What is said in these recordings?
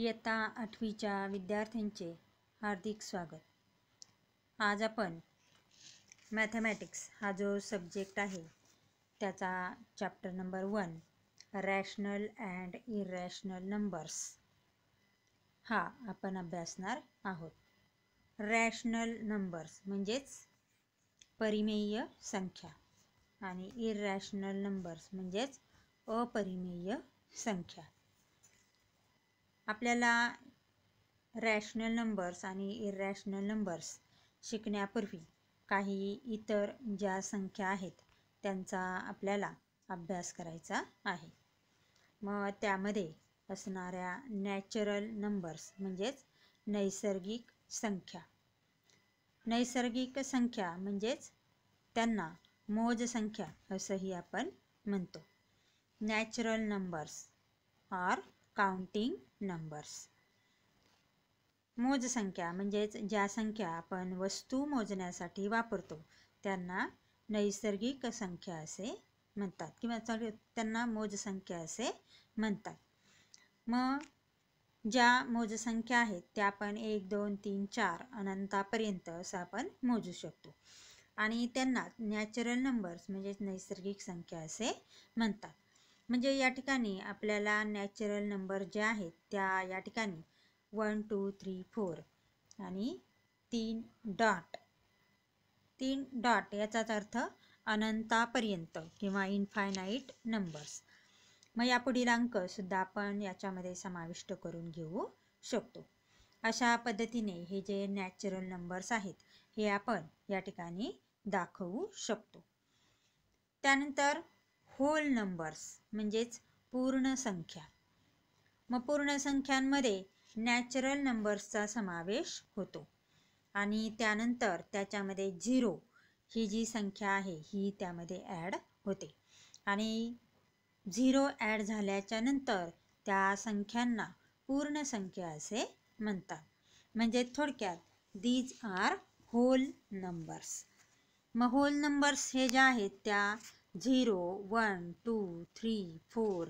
इयत्ता आठवीच्या विद्यार्थ्यांचे हार्दिक स्वागत आज आपण मॅथमॅटिक्स हा जो सब्जेक्ट आहे त्याचा chapter number one rational and irrational numbers हा आपण अभ्यासणार आहोत रॅशनल नंबर्स म्हणजेच परिमेय संख्या आणि इरॅशनल नंबर्स म्हणजेच अपरिमेय संख्या आपल्याला रॅशनल नंबर्स आणि इरॅशनल नंबर्स शिकण्यापूर्वी काही इतर ज्या संख्या आहेत त्यांचा आपल्याला अभ्यास करायचा आहे मग त्यामध्ये असणाऱ्या नॅचरल नंबर्स म्हणजेच नैसर्गिक संख्या नैसर्गिक संख्या म्हणजेच त्यांना मोज संख्या असंही आपण म्हणतो natural numbers are counting numbers मोजसंख्या म्हणजेच ज्या संख्या आपण वस्तू मोजण्यासाठी वापरतो त्यांना नैसर्गिक संख्या असे म्हणतात किंवा सॉरी त्यांना मोजसंख्या असे म्हणतात मग ज्या मोजसंख्या आहेत त्या आपण एक दोन तीन चार अनंतापर्यंत असं आपण मोजू शकतो आणि त्यांना नॅचरल नंबर्स म्हणजेच नैसर्गिक संख्या असे म्हणतात म्हणजे या ठिकाणी आपल्याला नॅचरल नंबर जे आहेत त्या या ठिकाणी वन टू थ्री फोर आणि तीन डॉट तीन डॉट याचाच अर्थ अनंतापर्यंत किंवा इनफायनाईट नंबर्स मग यापुढील अंकसुद्धा आपण याच्यामध्ये समाविष्ट करून घेऊ शकतो अशा पद्धतीने हे जे नॅचरल नंबर्स आहेत हे आपण या ठिकाणी दाखवू शकतो त्यानंतर होल नंबर्स म्हणजेच पूर्ण संख्या मग पूर्ण संख्यांमध्ये नॅचरल नंबर्सचा समावेश होतो आणि त्यानंतर त्याच्यामध्ये झिरो ही जी संख्या आहे ही त्यामध्ये ॲड होते आणि झिरो ॲड झाल्याच्या नंतर त्या संख्यांना पूर्ण संख्या असे म्हणतात म्हणजे थोडक्यात दीज आर होल नंबर्स मग होल नंबर्स हे ज्या आहेत त्या zero one two three four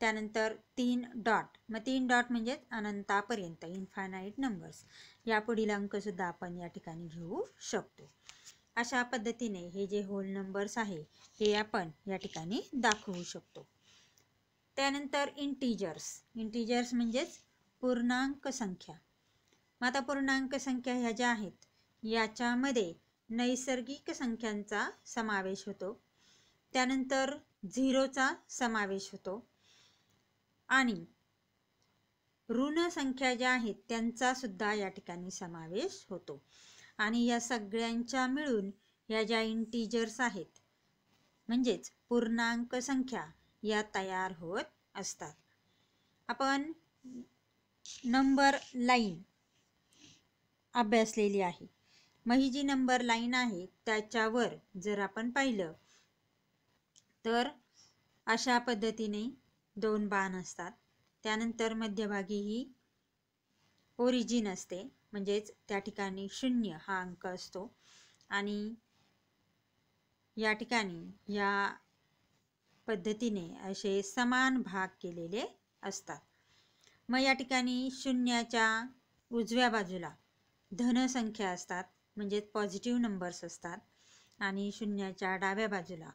त्यानंतर तीन डॉट मग तीन डॉट म्हणजेच अनंतापर्यंत इन्फायनाईट नंबर्स या पुढील अंकसुद्धा आपण या ठिकाणी घेऊ शकतो अशा पद्धतीने हे जे होल नंबर्स आहे हे आपण या ठिकाणी दाखवू शकतो त्यानंतर इंटीजर्स इंटीजर्स म्हणजेच पूर्णांक संख्या मग आता पूर्णांक संख्या ह्या ज्या आहेत याच्यामध्ये नैसर्गिक संख्यांचा समावेश होतो त्यानंतर झिरोचा समावेश होतो आणि ऋण संख्या ज्या आहेत त्यांचा सुद्धा या ठिकाणी समावेश होतो आणि या सगळ्यांच्या मिळून या ज्या इंटीजर्स आहेत म्हणजेच पूर्णांक संख्या या तयार होत असतात आपण नंबर लाईन अभ्यासलेली आहे मग ही जी नंबर लाईन आहे त्याच्यावर जर आपण पाहिलं तर अशा पद्धतीने दोन बाण असतात त्यानंतर मध्यभागी ही ओरिजिन असते म्हणजेच त्या ठिकाणी शून्य हा अंक असतो आणि या ठिकाणी या पद्धतीने असे समान भाग केलेले असतात मग या ठिकाणी शून्याच्या उजव्या बाजूला धनसंख्या असतात म्हणजेच पॉझिटिव्ह नंबर्स असतात आणि शून्याच्या डाव्या बाजूला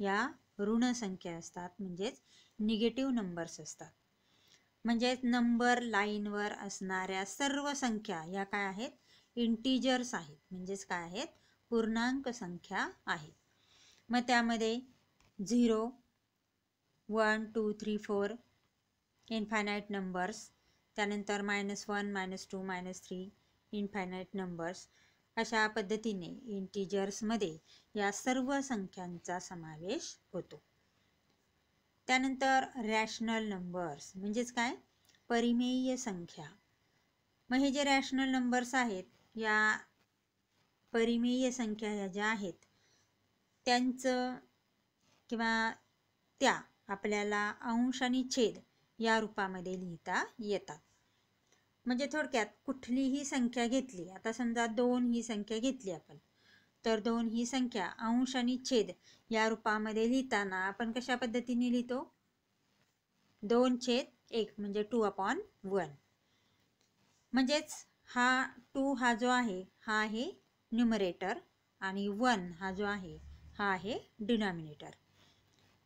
या ऋण संख्या असतात म्हणजेच निगेटिव्ह नंबर्स असतात म्हणजेच नंबर लाईनवर असणाऱ्या सर्व संख्या या काय आहेत इंटिजर्स आहेत म्हणजेच काय आहेत पूर्णांक संख्या आहेत मग त्यामध्ये zero one two three four infinite numbers त्यानंतर minus one minus two minus three infinite numbers अशा पद्धतीने मध्ये या सर्व संख्यांचा समावेश होतो त्यानंतर रॅशनल नंबर्स म्हणजेच काय परिमेय संख्या मग हे जे रॅशनल नंबर्स आहेत या परिमेय संख्या या ज्या आहेत त्यांचं किंवा त्या आपल्याला अंश आणि छेद या रूपामध्ये लिहिता येतात म्हणजे थोडक्यात कुठलीही संख्या घेतली आता समजा दोन ही संख्या घेतली आपण तर दोन ही संख्या अंश आणि छेद या रूपामध्ये लिहिताना आपण कशा पद्धतीने लिहितो दोन छेद एक म्हणजे टू अपॉन वन म्हणजेच हा टू हा जो आहे हा आहे न्युमरेटर आणि वन हा जो आहे हा आहे डिनॉमिनेटर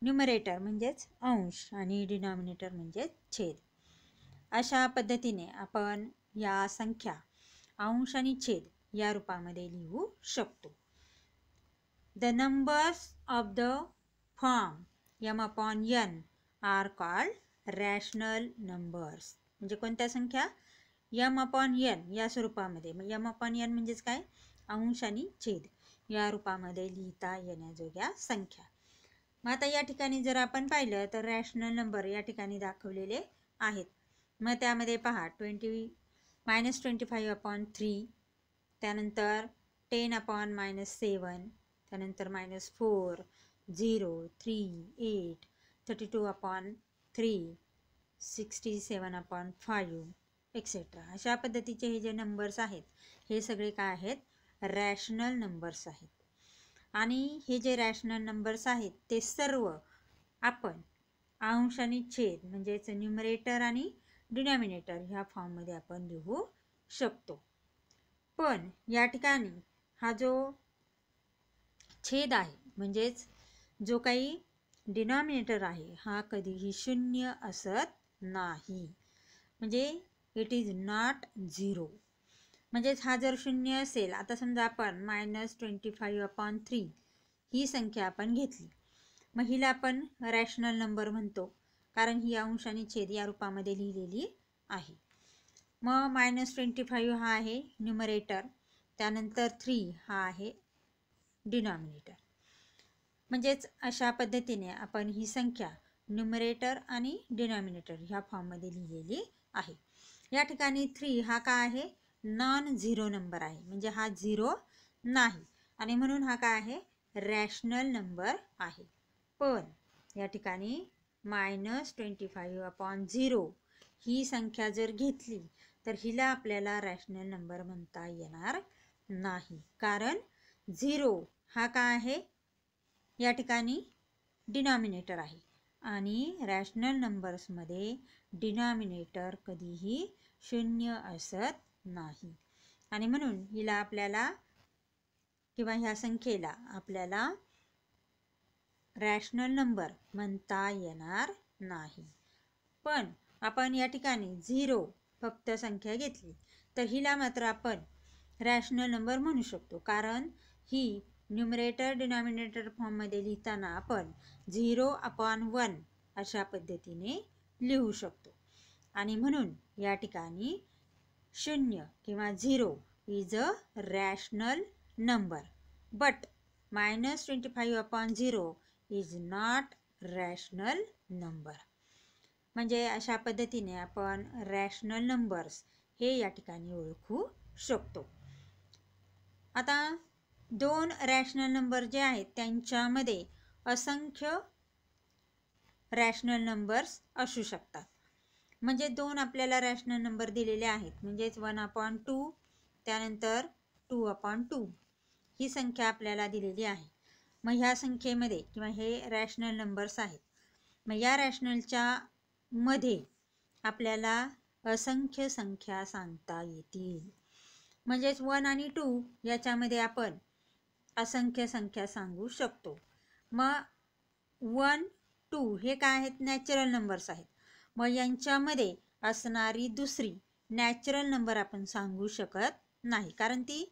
न्युमरेटर म्हणजेच अंश आणि डिनॉमिनेटर म्हणजेच छेद अशा पद्धतीने आपण या संख्या अंश आणि छेद या रूपामध्ये लिहू शकतो the numbers of the form M upon N are called rational numbers म्हणजे कोणत्या संख्या यम अपॉन यन या स्वरूपामध्ये यम अपॉन यन म्हणजेच काय अंश आणि छेद या रूपामध्ये लिहिता येण्याजोग्या संख्या मग आता या ठिकाणी जर आपण पाहिलं तर रॅशनल नंबर या ठिकाणी दाखवलेले आहेत मग त्यामध्ये पहा twenty minus twenty five upon three त्यानंतर टेन अपॉन मायनस सेवन त्यानंतर minus four zero three eight thirty two upon three sixty seven upon five etcetera अशा पद्धतीचे हे जे नंबर्स आहेत हे सगळे काय आहेत रॅशनल नंबर्स आहेत आणि हे जे रॅशनल नंबर्स आहेत ते सर्व आपण अंश आणि छेद म्हणजेच न्युमरेटर आणि डिनॉमिनेटर ह्या फॉर्ममध्ये आपण लिहू शकतो पण या ठिकाणी हा जो छेद आहे म्हणजेच जो काही डिनॉमिनेटर आहे हा कधीही शून्य असत नाही म्हणजे इट इज नॉट झिरो म्हणजेच हा जर शून्य असेल आता समजा आपण minus twenty five upon three ही संख्या आपण घेतली मग हिला आपण रॅशनल नंबर म्हणतो कारण ही अंशाने आणि छेद या रूपामध्ये लिहिलेली आहे मग मायनस ट्वेंटी फाईव्ह हा आहे न्युमरेटर त्यानंतर थ्री हा आहे डिनॉमिनेटर म्हणजेच अशा पद्धतीने आपण ही संख्या न्युमरेटर आणि डिनॉमिनेटर ह्या फॉर्ममध्ये लिहिलेली आहे या ठिकाणी थ्री हा काय आहे नॉन झिरो नंबर आहे म्हणजे हा झिरो नाही आणि म्हणून हा काय आहे रॅशनल नंबर आहे पण या ठिकाणी minus twenty five upon zero ही संख्या जर घेतली तर हिला आपल्याला रॅशनल नंबर म्हणता येणार नाही कारण झिरो हा काय आहे या ठिकाणी डिनॉमिनेटर आहे आणि रॅशनल नंबर्समध्ये डिनॉमिनेटर कधीही शून्य असत नाही आणि म्हणून हिला आपल्याला किंवा ह्या संख्येला आपल्याला रॅशनल नंबर म्हणता येणार नाही पण आपण या ठिकाणी झिरो फक्त संख्या घेतली तर हिला मात्र आपण रॅशनल नंबर म्हणू शकतो कारण ही न्युमरेटर डिनॉमिनेटर फॉर्ममध्ये लिहिताना आपण झिरो अपॉन वन अशा पद्धतीने लिहू शकतो आणि म्हणून या ठिकाणी शून्य किंवा zero is a rational number but minus twenty five upon zero is not rational number म्हणजे अशा पद्धतीने आपण रॅशनल नंबर्स हे या ठिकाणी ओळखू शकतो आता दोन रॅशनल नंबर जे आहेत त्यांच्यामध्ये असंख्य रॅशनल नंबर्स असू शकतात म्हणजे दोन आपल्याला रॅशनल नंबर दिलेले आहेत म्हणजेच वन अपॉन टू त्यानंतर टू अपॉन टू ही संख्या आपल्याला दिलेली आहे मग ह्या संख्येमध्ये किंवा हे रॅशनल नंबर्स आहेत मग या रॅशनलच्या मध्ये आपल्याला असंख्य संख्या सांगता येतील म्हणजेच वन आणि टू याच्यामध्ये आपण असंख्य संख्या सांगू शकतो मग वन टू हे काय आहेत नॅचरल नंबर्स आहेत मग यांच्यामध्ये असणारी दुसरी नॅचरल नंबर आपण सांगू शकत नाही कारण ती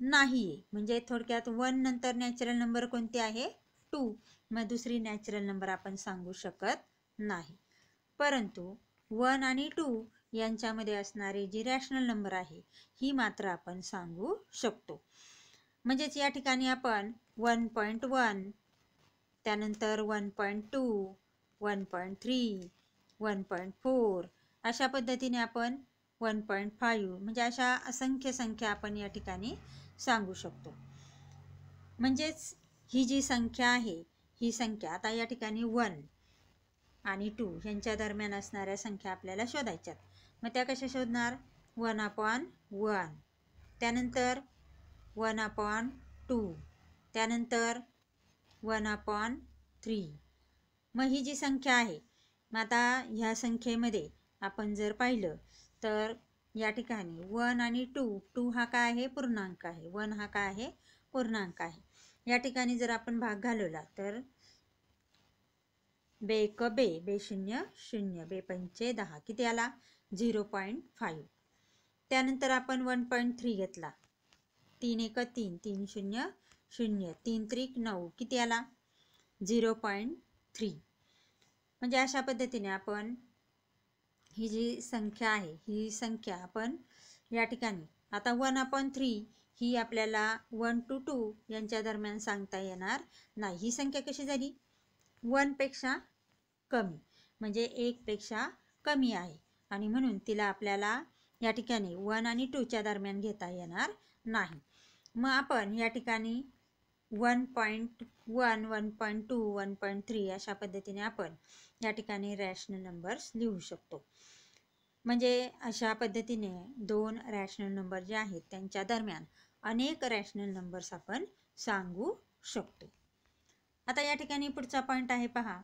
नाही म्हणजे थोडक्यात वन नंतर नॅचरल नंबर कोणते आहे टू मग दुसरी नॅचरल नंबर आपण सांगू शकत नाही परंतु वन आणि टू यांच्यामध्ये असणारी जी रॅशनल नंबर आहे ही मात्र आपण सांगू शकतो म्हणजेच या ठिकाणी आपण वन पॉईंट वन त्यानंतर one point two one point three one point four अशा पद्धतीने आपण वन पॉईंट फाईव्ह म्हणजे अशा असंख्य संख्या आपण या ठिकाणी सांगू शकतो म्हणजेच ही जी संख्या आहे ही संख्या आता या ठिकाणी वन आणि टू यांच्या दरम्यान असणाऱ्या संख्या आपल्याला शोधायच्यात मग त्या कशा शोधणार वन अपॉन वन त्यानंतर वन अपॉन टू त्यानंतर वन अपॉन थ्री मग ही जी संख्या आहे मग आता ह्या संख्येमध्ये आपण जर पाहिलं तर या ठिकाणी वन आणि टू टू हा काय आहे पूर्णांक आहे वन हा काय आहे पूर्णांक आहे या ठिकाणी जर आपण भाग घालवला तर बे एक बे बे शून्य शून्य बे पंचे दहा किती आला झिरो पॉईंट फाईव्ह त्यानंतर आपण वन पॉईंट थ्री घेतला तीन एक तीन तीन शून्य शून्य तीन त्रिक नऊ किती आला झिरो पॉईंट थ्री म्हणजे अशा पद्धतीने आपण ही जी संख्या आहे ही संख्या आपण या ठिकाणी आता वन अपॉन थ्री ही आपल्याला वन टू टू यांच्या दरम्यान सांगता येणार नाही ही संख्या कशी झाली वनपेक्षा कमी म्हणजे एकपेक्षा कमी आहे आणि म्हणून तिला आपल्याला या ठिकाणी वन आणि टूच्या दरम्यान घेता येणार नाही मग आपण या ठिकाणी one point one one point two one point three अशा पद्धतीने आपण या ठिकाणी रॅशनल नंबर्स लिहू शकतो म्हणजे अशा पद्धतीने दोन रॅशनल नंबर जे आहेत त्यांच्या दरम्यान अनेक रॅशनल नंबर्स आपण सांगू शकतो आता या ठिकाणी पुढचा पॉईंट आहे पहा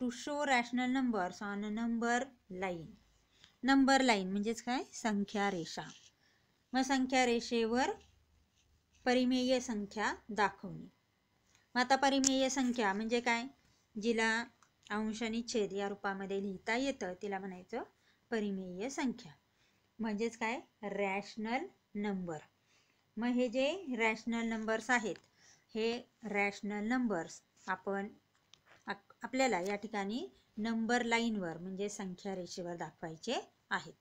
to show rational numbers on number line number line म्हणजेच काय संख्या रेषा मग संख्या रेषेवर परिमेय संख्या दाखवणे मग आता परिमेय संख्या म्हणजे काय जिला अंश आणि छेद या रूपामध्ये लिहिता येतं तिला म्हणायचं परिमेय संख्या म्हणजेच काय रॅशनल नंबर मग हे जे रॅशनल नंबर्स आहेत हे रॅशनल नंबर्स आपण आपल्याला या ठिकाणी नंबर लाईनवर म्हणजे संख्या रेषेवर दाखवायचे आहेत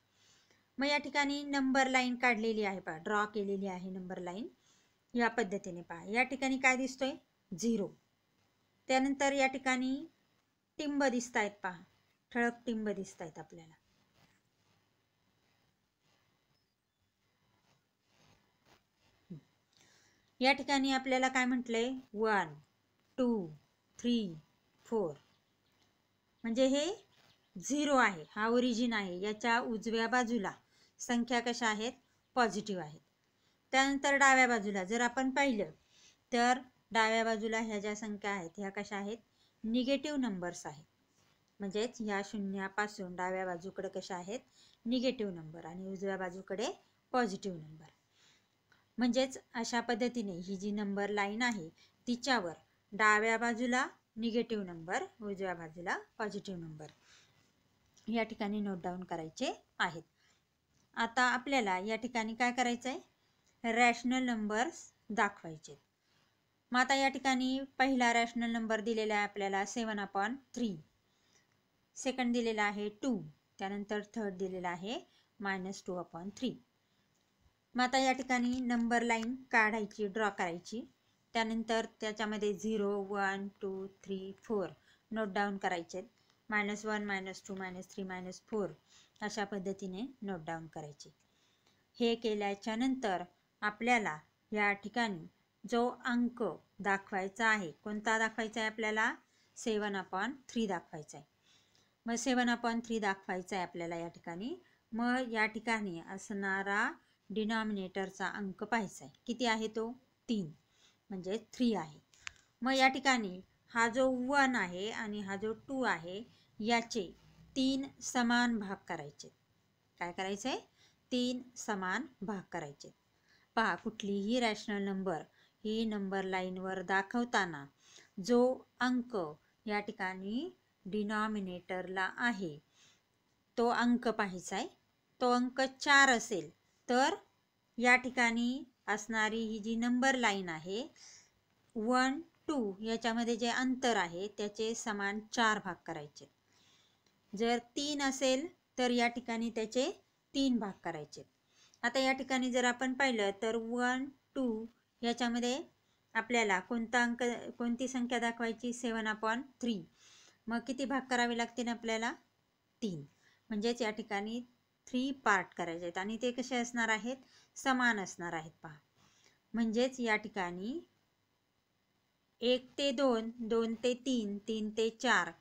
मग या ठिकाणी नंबर लाईन काढलेली आहे पहा ड्रॉ केलेली आहे नंबर लाईन या पद्धतीने पहा या ठिकाणी काय दिसतोय झिरो त्यानंतर या ठिकाणी टिंब दिसत आहेत पहा ठळक टिंब दिसत आहेत आपल्याला या ठिकाणी आपल्याला काय म्हटलंय वन टू थ्री फोर म्हणजे हे झिरो आहे हा ओरिजिन आहे याच्या उजव्या बाजूला संख्या कशा आहेत पॉझिटिव्ह आहेत त्यानंतर डाव्या बाजूला जर आपण पाहिलं तर डाव्या बाजूला ह्या ज्या संख्या आहेत ह्या कशा आहेत निगेटिव्ह नंबर्स आहेत म्हणजेच ह्या शून्यापासून डाव्या बाजूकडे कशा आहेत निगेटिव्ह नंबर आणि उजव्या बाजूकडे पॉझिटिव्ह नंबर म्हणजेच अशा पद्धतीने ही जी नंबर लाईन आहे तिच्यावर डाव्या बाजूला निगेटिव्ह नंबर उजव्या बाजूला पॉझिटिव्ह नंबर या ठिकाणी नोट डाऊन करायचे आहेत आता आपल्याला या ठिकाणी काय करायचं आहे रॅशनल नंबर्स दाखवायचे मग आता या ठिकाणी पहिला रॅशनल नंबर दिलेला आहे आपल्याला सेवन अपॉन थ्री सेकंड दिलेला आहे टू त्यानंतर थर्ड दिलेला आहे मायनस टू अपॉन थ्री मग आता या ठिकाणी नंबर लाईन काढायची ड्रॉ करायची त्यानंतर त्याच्यामध्ये zero one two three four note down करायचे minus one minus two minus three minus four अशा पद्धतीने नोट डाऊन करायचे हे केल्याच्या नंतर आपल्याला या ठिकाणी जो अंक दाखवायचा आहे कोणता दाखवायचा आहे आपल्याला सेवन अपॉन थ्री दाखवायचा आहे मग सेवन अपॉन थ्री दाखवायचा आहे आपल्याला या ठिकाणी मग या ठिकाणी असणारा डिनॉमिनेटरचा अंक पाहायचा आहे किती आहे तो तीन म्हणजे थ्री आहे मग या ठिकाणी हा जो वन आहे आणि हा जो टू आहे याचे तीन समान भाग करायचे काय करायचे तीन समान भाग करायचे पहा कुठलीही रॅशनल नंबर ही नंबर लाईनवर दाखवताना जो अंक या ठिकाणी डिनॉमिनेटरला आहे तो अंक पाहायचा आहे तो अंक चार असेल तर या ठिकाणी असणारी ही जी नंबर लाईन आहे वन टू याच्यामध्ये जे अंतर आहे त्याचे समान चार भाग करायचे जर तीन असेल तर या ठिकाणी त्याचे तीन भाग करायचे आता या ठिकाणी जर आपण पाहिलं तर वन टू याच्यामध्ये आपल्याला कोणता अंक कोणती संख्या दाखवायची सेवन अपॉन थ्री मग किती भाग करावे लागतील आपल्याला तीन म्हणजेच या ठिकाणी थ्री पार्ट करायचे आहेत आणि ते कसे असणार आहेत समान असणार आहेत पहा म्हणजेच या ठिकाणी एक ते दोन दोन ते तीन तीन ते चार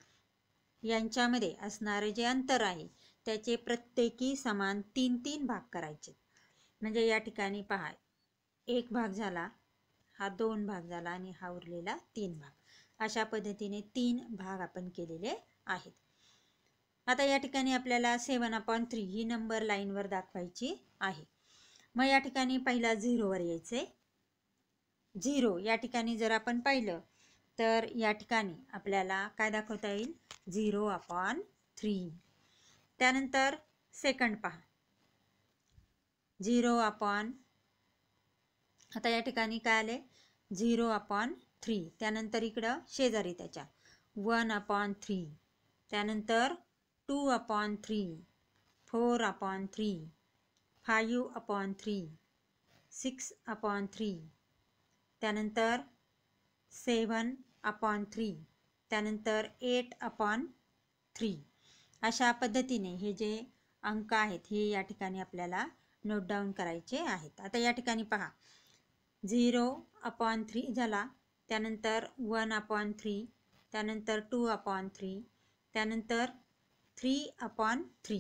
यांच्यामध्ये असणारे जे अंतर आहे त्याचे प्रत्येकी समान तीन तीन भाग करायचे म्हणजे या ठिकाणी पहा एक भाग झाला हा दोन भाग झाला आणि हा उरलेला तीन भाग अशा पद्धतीने तीन भाग आपण केलेले आहेत आता या ठिकाणी आपल्याला सेवन अपॉन थ्री ही नंबर लाईनवर दाखवायची आहे मग या ठिकाणी पहिला झिरोवर यायचे आहे झिरो या ठिकाणी जर आपण पाहिलं तर या ठिकाणी आपल्याला काय दाखवता येईल झिरो अपॉन थ्री त्यानंतर सेकंड पहा झिरो अपॉन आता या ठिकाणी काय आले झिरो अपॉन थ्री त्यानंतर इकडं शेजारी त्याच्या वन अपॉन थ्री त्यानंतर two upon three four upon three five upon three six upon three त्यानंतर सेवन अपॉन थ्री त्यानंतर एट अपॉन थ्री अशा पद्धतीने हे जे अंक आहेत हे या ठिकाणी आपल्याला नोट डाऊन करायचे आहेत आता या ठिकाणी पहा झिरो अपॉन थ्री झाला त्यानंतर वन अपॉन थ्री त्यानंतर टू अपॉन थ्री त्यानंतर थ्री अपॉन थ्री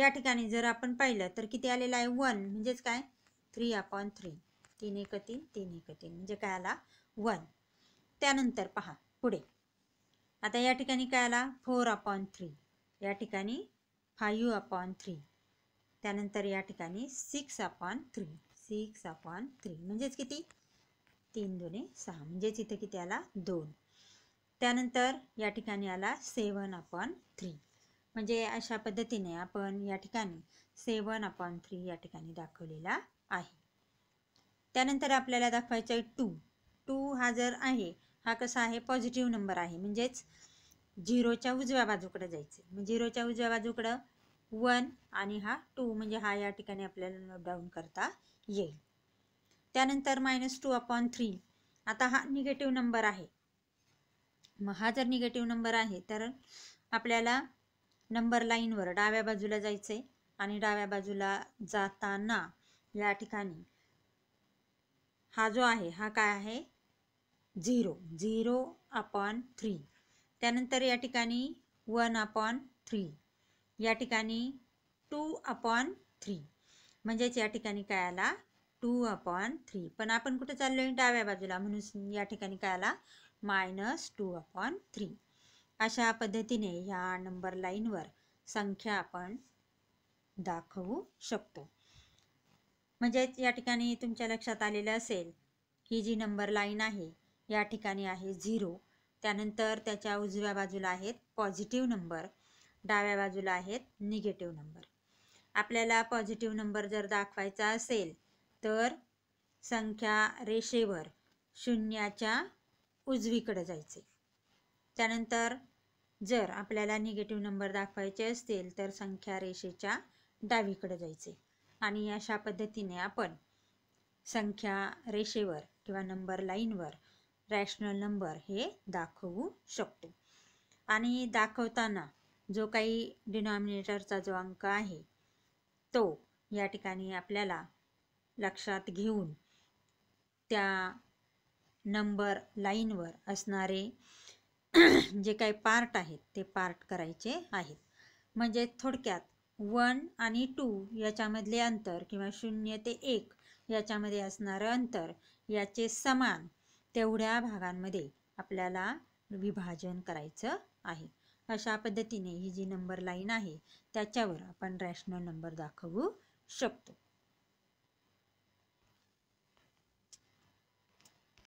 या ठिकाणी जर आपण पाहिलं तर किती आलेलं आहे वन म्हणजेच काय थ्री अपॉन थ्री तीन एक तीन तीन एक तीन म्हणजे काय आला वन त्यानंतर पहा पुढे आता या ठिकाणी काय आला फोर अपॉन थ्री या ठिकाणी फायू अपॉन थ्री त्यानंतर या ठिकाणी six upon three six upon three म्हणजेच किती तीन दोन्ही सहा म्हणजेच इथं किती आला दोन त्यानंतर या ठिकाणी आला सेवन अपॉन थ्री म्हणजे अशा पद्धतीने आपण या ठिकाणी सेवन अपॉन थ्री या ठिकाणी दाखवलेला आहे त्यानंतर आपल्याला दाखवायचं आहे टू टू हा जर आहे हा कसा आहे पॉझिटिव्ह नंबर आहे म्हणजेच झिरोच्या उजव्या बाजूकडे जायचं मग झिरोच्या उजव्या बाजूकडं वन आणि हा टू म्हणजे हा या ठिकाणी आपल्याला नोट डाऊन करता येईल त्यानंतर मायनस टू अपॉन थ्री आता हा निगेटिव्ह नंबर आहे मग हा जर निगेटिव्ह नंबर आहे तर आपल्याला नंबर लाईनवर डाव्या बाजूला जायचे आणि डाव्या बाजूला जाताना या ठिकाणी हा जो आहे हा काय आहे झिरो झिरो अपॉन थ्री त्यानंतर या ठिकाणी वन अपॉन थ्री या ठिकाणी टू अपॉन थ्री म्हणजेच या ठिकाणी काय आला टू अपॉन थ्री पण आपण कुठे चाललो आहे डाव्या बाजूला म्हणून या ठिकाणी काय आला मायनस टू अपॉन थ्री अशा पद्धतीने ह्या नंबर लाईनवर संख्या आपण दाखवू शकतो म्हणजेच या ठिकाणी तुमच्या लक्षात आलेलं असेल ही जी नंबर लाईन आहे या ठिकाणी आहे झिरो त्यानंतर त्याच्या उजव्या बाजूला आहेत पॉझिटिव्ह नंबर डाव्या बाजूला आहेत निगेटिव्ह नंबर आपल्याला पॉझिटिव्ह नंबर जर दाखवायचा असेल तर संख्या रेषेवर शून्याच्या उजवीकडे जायचे त्यानंतर जर आपल्याला निगेटिव्ह नंबर दाखवायचे असतील तर संख्या रेषेच्या डावीकडे जायचे आणि अशा पद्धतीने आपण संख्या रेषेवर किंवा नंबर लाईनवर रॅशनल नंबर हे दाखवू शकतो आणि दाखवताना जो काही डिनॉमिनेटरचा जो अंक आहे तो या ठिकाणी आपल्याला लक्षात घेऊन त्या नंबर लाईनवर असणारे जे काही पार्ट आहेत ते पार्ट करायचे आहेत म्हणजे थोडक्यात वन आणि टू याच्यामधले अंतर किंवा शून्य ते एक याच्यामध्ये असणारं अंतर याचे समान तेवढ्या भागांमध्ये आपल्याला विभाजन करायचं आहे अशा पद्धतीने ही जी नंबर लाईन आहे त्याच्यावर आपण रॅशनल नंबर दाखवू शकतो